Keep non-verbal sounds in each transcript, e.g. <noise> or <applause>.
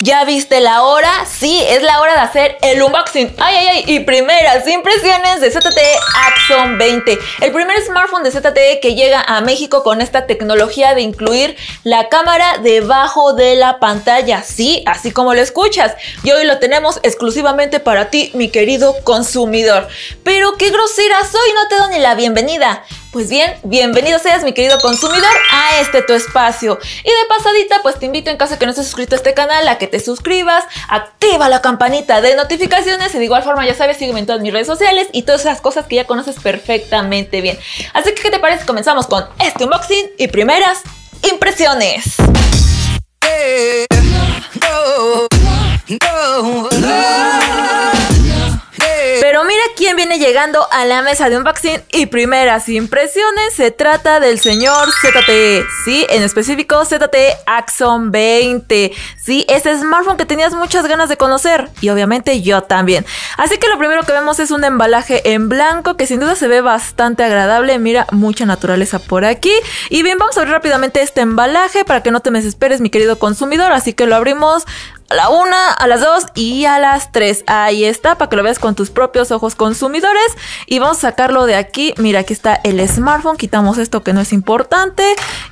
¿Ya viste la hora? Sí, es la hora de hacer el unboxing. Ay, ay, ay. Y primeras impresiones de ZTE Axon 20. El primer smartphone de ZTE que llega a México con esta tecnología de incluir la cámara debajo de la pantalla. Sí, así como lo escuchas. Y hoy lo tenemos exclusivamente para ti, mi querido consumidor. Pero qué grosera soy, no te doy la bienvenida. Pues bien, bienvenido seas mi querido consumidor a este tu espacio. Y de pasadita, pues te invito en caso que no estés suscrito a este canal a que te suscribas, activa la campanita de notificaciones y de igual forma ya sabes, sígueme en todas mis redes sociales y todas esas cosas que ya conoces perfectamente bien. Así que, ¿qué te parece? Comenzamos con este unboxing y primeras impresiones. viene llegando a la mesa de un unboxing y primeras impresiones se trata del señor ZTE, sí, en específico ZTE Axon 20, sí, ese smartphone que tenías muchas ganas de conocer y obviamente yo también. Así que lo primero que vemos es un embalaje en blanco que sin duda se ve bastante agradable, mira mucha naturaleza por aquí. Y bien, vamos a abrir rápidamente este embalaje para que no te me desesperes mi querido consumidor, así que lo abrimos a la una, a las dos y a las tres. Ahí está, para que lo veas con tus propios ojos consumidores. Y vamos a sacarlo de aquí. Mira, aquí está el smartphone. Quitamos esto que no es importante.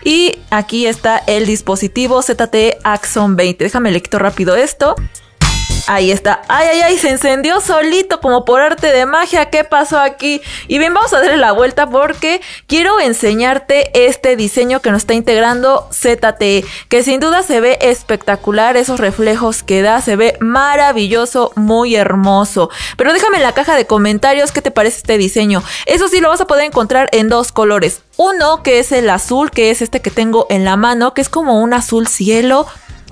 Y aquí está el dispositivo ZTE Axon 20. Déjame le quito rápido esto. Ahí está. Ay, ay, ay, se encendió solito como por arte de magia. ¿Qué pasó aquí? Y bien, vamos a darle la vuelta porque quiero enseñarte este diseño que nos está integrando ZTE, que sin duda se ve espectacular, esos reflejos que da, se ve maravilloso, muy hermoso. Pero déjame en la caja de comentarios qué te parece este diseño. Eso sí, lo vas a poder encontrar en dos colores. Uno que es el azul, que es este que tengo en la mano, que es como un azul cielo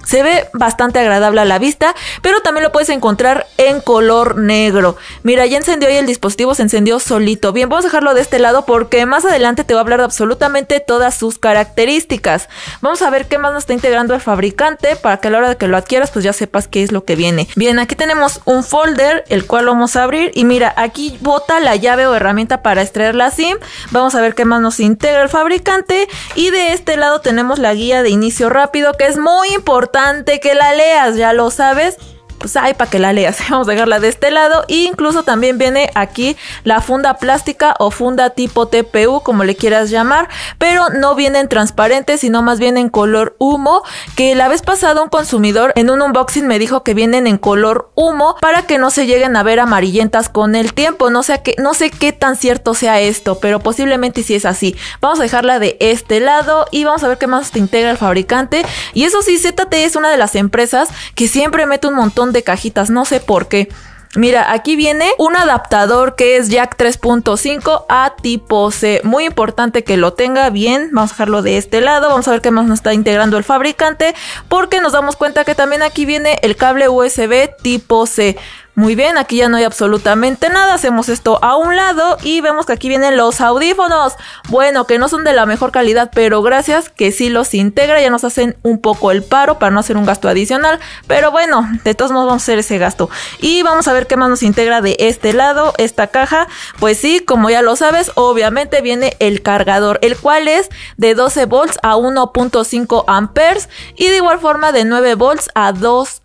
se ve bastante agradable a la vista, pero también lo puedes encontrar en color negro. Mira, ya encendió y el dispositivo se encendió solito. Bien, vamos a dejarlo de este lado porque más adelante te voy a hablar de absolutamente todas sus características. Vamos a ver qué más nos está integrando el fabricante para que a la hora de que lo adquieras pues ya sepas qué es lo que viene. Bien, aquí tenemos un folder el cual lo vamos a abrir y mira, aquí bota la llave o herramienta para extraer la SIM. Vamos a ver qué más nos integra el fabricante y de este lado tenemos la guía de inicio rápido que es muy importante que la leas, ya lo sabes pues ay, para que la leas, <laughs> vamos a dejarla de este lado. E incluso también viene aquí la funda plástica o funda tipo TPU, como le quieras llamar, pero no vienen transparentes sino más bien en color humo, que la vez pasada un consumidor en un unboxing me dijo que vienen en color humo para que no se lleguen a ver amarillentas con el tiempo, no, sé no sé qué tan cierto sea esto, pero posiblemente si sí es así. Vamos a dejarla de este lado y vamos a ver qué más te integra el fabricante. Y eso sí, ZTE es una de las empresas que siempre mete un montón de de cajitas, no sé por qué. Mira, aquí viene un adaptador que es jack 3.5 a tipo C. Muy importante que lo tenga bien. Vamos a dejarlo de este lado. Vamos a ver qué más nos está integrando el fabricante. Porque nos damos cuenta que también aquí viene el cable USB tipo C. Muy bien, aquí ya no hay absolutamente nada, hacemos esto a un lado y vemos que aquí vienen los audífonos. Bueno, que no son de la mejor calidad, pero gracias que sí los integra, ya nos hacen un poco el paro para no hacer un gasto adicional, pero bueno, de todos modos vamos a hacer ese gasto. Y vamos a ver qué más nos integra de este lado, esta caja. Pues sí, como ya lo sabes, obviamente viene el cargador, el cual es de 12 volts a 1.5 amperes y de igual forma de 9 volts a 2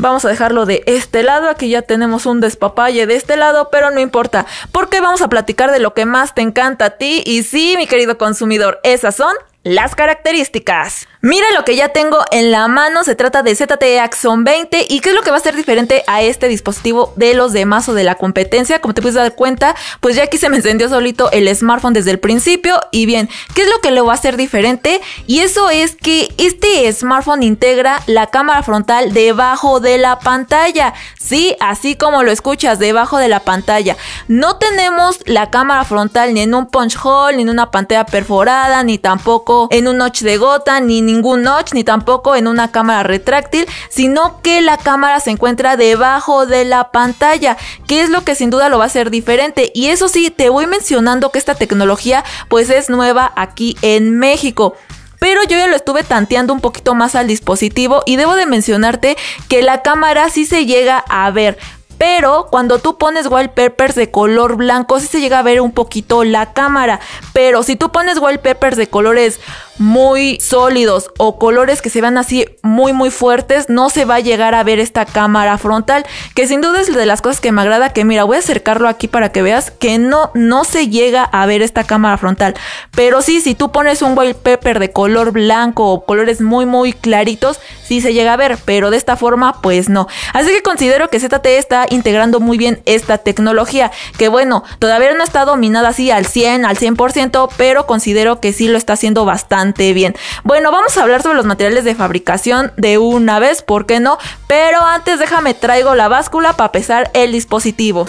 Vamos a dejarlo de este lado, aquí ya tenemos un despapalle de este lado, pero no importa, porque vamos a platicar de lo que más te encanta a ti y sí, mi querido consumidor, esas son las características. Mira lo que ya tengo en la mano, se trata de ZTE Axon 20 y qué es lo que va a ser diferente a este dispositivo de los demás o de la competencia. Como te puedes dar cuenta, pues ya aquí se me encendió solito el smartphone desde el principio y bien, ¿qué es lo que le va a hacer diferente? Y eso es que este smartphone integra la cámara frontal debajo de la pantalla. Sí, así como lo escuchas, debajo de la pantalla. No tenemos la cámara frontal ni en un punch hole, ni en una pantalla perforada, ni tampoco en un notch de gota, ni ni ningún notch ni tampoco en una cámara retráctil, sino que la cámara se encuentra debajo de la pantalla, que es lo que sin duda lo va a hacer diferente. Y eso sí, te voy mencionando que esta tecnología pues es nueva aquí en México pero yo ya lo estuve tanteando un poquito más al dispositivo y debo de mencionarte que la cámara sí se llega a ver, pero cuando tú pones wallpapers de color blanco, sí se llega a ver un poquito la cámara. Pero si tú pones wallpapers de colores muy sólidos o colores que se vean así muy muy fuertes, no se va a llegar a ver esta cámara frontal, que sin duda es de las cosas que me agrada, que mira, voy a acercarlo aquí para que veas que no, no se llega a ver esta cámara frontal. Pero sí, si tú pones un wallpaper de color blanco o colores muy muy claritos, sí se llega a ver, pero de esta forma pues no. Así que considero que ZT está integrando muy bien esta tecnología, que bueno, todavía no está dominada así al 100, al 100%, pero considero que sí lo está haciendo bastante bien. Bueno, vamos a hablar sobre los materiales de fabricación de una vez, ¿por qué no? Pero antes déjame traigo la báscula para pesar el dispositivo.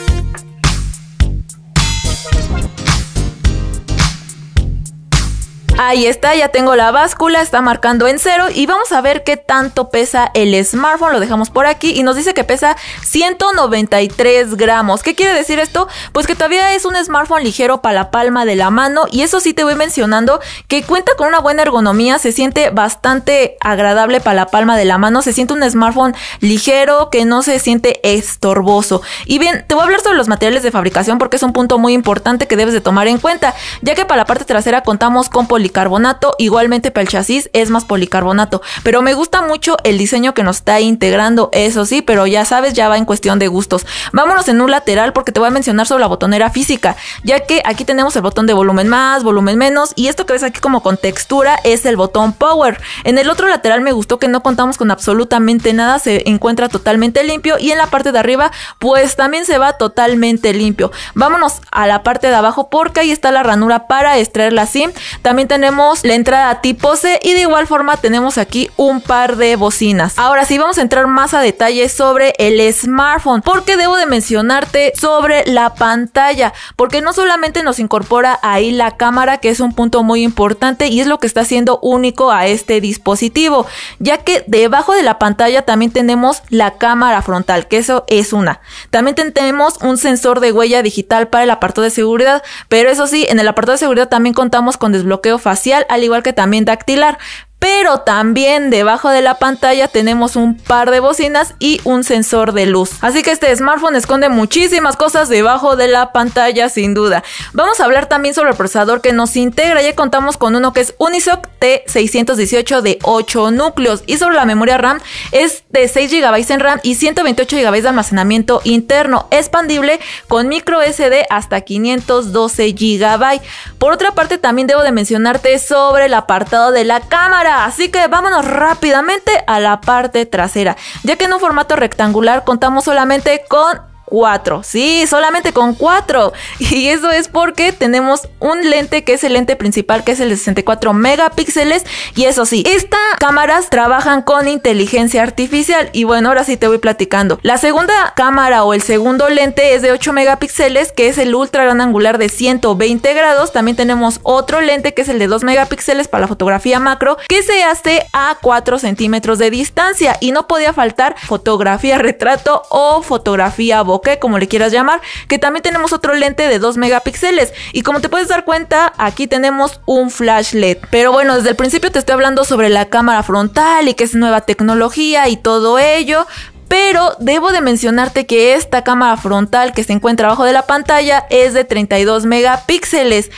Ahí está, ya tengo la báscula, está marcando en cero y vamos a ver qué tanto pesa el smartphone, lo dejamos por aquí y nos dice que pesa 193 gramos. ¿Qué quiere decir esto? Pues que todavía es un smartphone ligero para la palma de la mano y eso sí te voy mencionando que cuenta con una buena ergonomía, se siente bastante agradable para la palma de la mano, se siente un smartphone ligero que no se siente estorboso. Y bien, te voy a hablar sobre los materiales de fabricación porque es un punto muy importante que debes de tomar en cuenta, ya que para la parte trasera contamos con poli policarbonato, igualmente para el chasis es más policarbonato, pero me gusta mucho el diseño que nos está integrando, eso sí, pero ya sabes, ya va en cuestión de gustos. Vámonos en un lateral porque te voy a mencionar sobre la botonera física, ya que aquí tenemos el botón de volumen más, volumen menos y esto que ves aquí como con textura es el botón power. En el otro lateral me gustó que no contamos con absolutamente nada, se encuentra totalmente limpio y en la parte de arriba pues también se va totalmente limpio. Vámonos a la parte de abajo porque ahí está la ranura para extraerla así También te tenemos la entrada tipo C y de igual forma tenemos aquí un par de bocinas. Ahora sí vamos a entrar más a detalle sobre el smartphone porque debo de mencionarte sobre la pantalla porque no solamente nos incorpora ahí la cámara que es un punto muy importante y es lo que está haciendo único a este dispositivo ya que debajo de la pantalla también tenemos la cámara frontal que eso es una. También tenemos un sensor de huella digital para el apartado de seguridad pero eso sí en el apartado de seguridad también contamos con desbloqueo facial, al igual que también dactilar pero también debajo de la pantalla tenemos un par de bocinas y un sensor de luz. Así que este smartphone esconde muchísimas cosas debajo de la pantalla sin duda. Vamos a hablar también sobre el procesador que nos integra, ya contamos con uno que es Unisoc T618 de 8 núcleos y sobre la memoria RAM es de 6 GB en RAM y 128 GB de almacenamiento interno, expandible con micro SD hasta 512 GB. Por otra parte también debo de mencionarte sobre el apartado de la cámara Así que vámonos rápidamente a la parte trasera. Ya que en un formato rectangular contamos solamente con cuatro. Sí, solamente con 4. <laughs> Y eso es porque tenemos un lente que es el lente principal, que es el de 64 megapíxeles. Y eso sí, estas cámaras trabajan con inteligencia artificial. Y bueno, ahora sí te voy platicando. La segunda cámara o el segundo lente es de 8 megapíxeles, que es el ultra gran angular de 120 grados. También tenemos otro lente que es el de 2 megapíxeles para la fotografía macro, que se hace a 4 centímetros de distancia. Y no podía faltar fotografía retrato o fotografía voz como le quieras llamar, que también tenemos otro lente de 2 megapíxeles. Y como te puedes dar cuenta, aquí tenemos un flash LED. Pero bueno, desde el principio te estoy hablando sobre la cámara frontal y que es nueva tecnología y todo ello, pero debo de mencionarte que esta cámara frontal que se encuentra abajo de la pantalla es de 32 megapíxeles.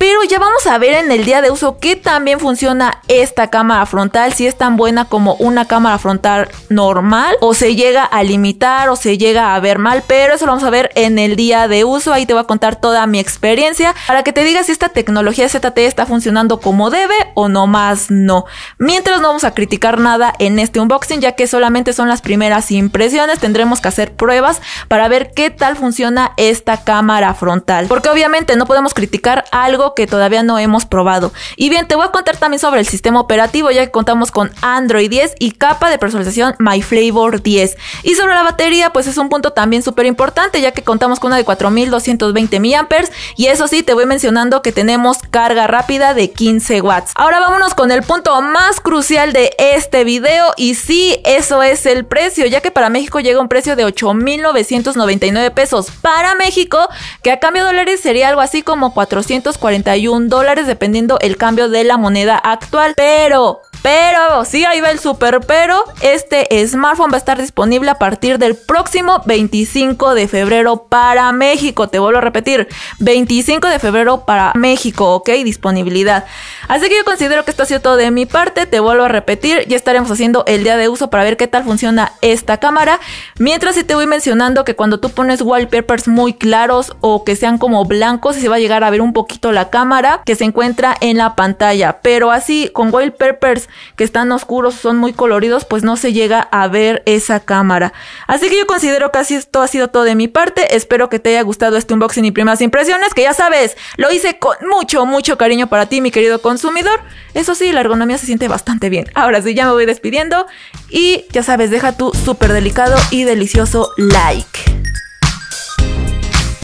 Pero ya vamos a ver en el día de uso que también funciona esta cámara frontal, si es tan buena como una cámara frontal normal o se llega a limitar o se llega a ver mal, pero eso lo vamos a ver en el día de uso, ahí te voy a contar toda mi experiencia para que te digas si esta tecnología ZT está funcionando como debe o no más no. Mientras no vamos a criticar nada en este unboxing ya que solamente son las primeras impresiones, tendremos que hacer pruebas para ver qué tal funciona esta cámara frontal, porque obviamente no podemos criticar algo que todavía no hemos probado. Y bien, te voy a contar también sobre el sistema operativo, ya que contamos con Android 10 y capa de personalización MyFlavor 10. Y sobre la batería, pues es un punto también súper importante, ya que contamos con una de 4220 mAh. Y eso sí, te voy mencionando que tenemos carga rápida de 15 watts. Ahora vámonos con el punto más crucial de este video. Y sí, eso es el precio, ya que para México llega un precio de 8,999 pesos. Para México, que a cambio de dólares sería algo así como 440 $41 dólares dependiendo el cambio de la moneda actual. Pero pero, sí, ahí va el super pero. Este smartphone va a estar disponible a partir del próximo 25 de febrero para México. Te vuelvo a repetir, 25 de febrero para México, ¿ok? Disponibilidad. Así que yo considero que esto ha sido todo de mi parte. Te vuelvo a repetir, ya estaremos haciendo el día de uso para ver qué tal funciona esta cámara. Mientras sí te voy mencionando que cuando tú pones wallpapers muy claros o que sean como blancos, se va a llegar a ver un poquito la cámara que se encuentra en la pantalla. Pero así, con wallpapers que están oscuros, son muy coloridos, pues no se llega a ver esa cámara. Así que yo considero que así esto ha sido todo de mi parte. Espero que te haya gustado este unboxing y primeras impresiones, que ya sabes, lo hice con mucho, mucho cariño para ti, mi querido consumidor. Eso sí, la ergonomía se siente bastante bien. Ahora sí, ya me voy despidiendo y ya sabes, deja tu súper delicado y delicioso like.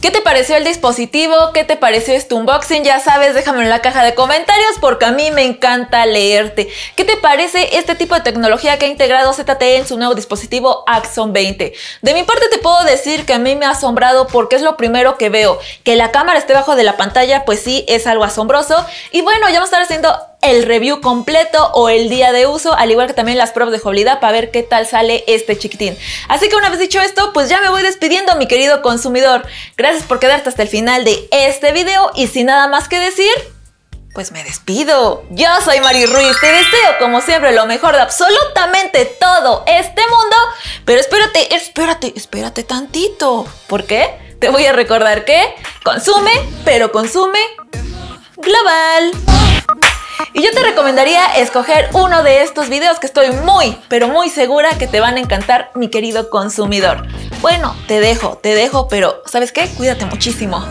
¿Qué te pareció el dispositivo? ¿Qué te pareció este unboxing? Ya sabes, déjamelo en la caja de comentarios porque a mí me encanta leerte. ¿Qué te parece este tipo de tecnología que ha integrado ZTE en su nuevo dispositivo Axon 20? De mi parte te puedo decir que a mí me ha asombrado porque es lo primero que veo. Que la cámara esté bajo de la pantalla, pues sí, es algo asombroso. Y bueno, ya vamos a estar haciendo el review completo o el día de uso, al igual que también las pruebas de jugabilidad para ver qué tal sale este chiquitín. Así que una vez dicho esto, pues ya me voy despidiendo mi querido consumidor. Gracias por quedarte hasta el final de este video y sin nada más que decir, pues me despido. Yo soy Mari Ruiz, te deseo como siempre lo mejor de absolutamente todo este mundo, pero espérate, espérate, espérate tantito. ¿Por qué? Te voy a recordar que consume, pero consume global. Y yo te recomendaría escoger uno de estos videos que estoy muy, pero muy segura que te van a encantar, mi querido consumidor. Bueno, te dejo, te dejo, pero ¿sabes qué? Cuídate muchísimo.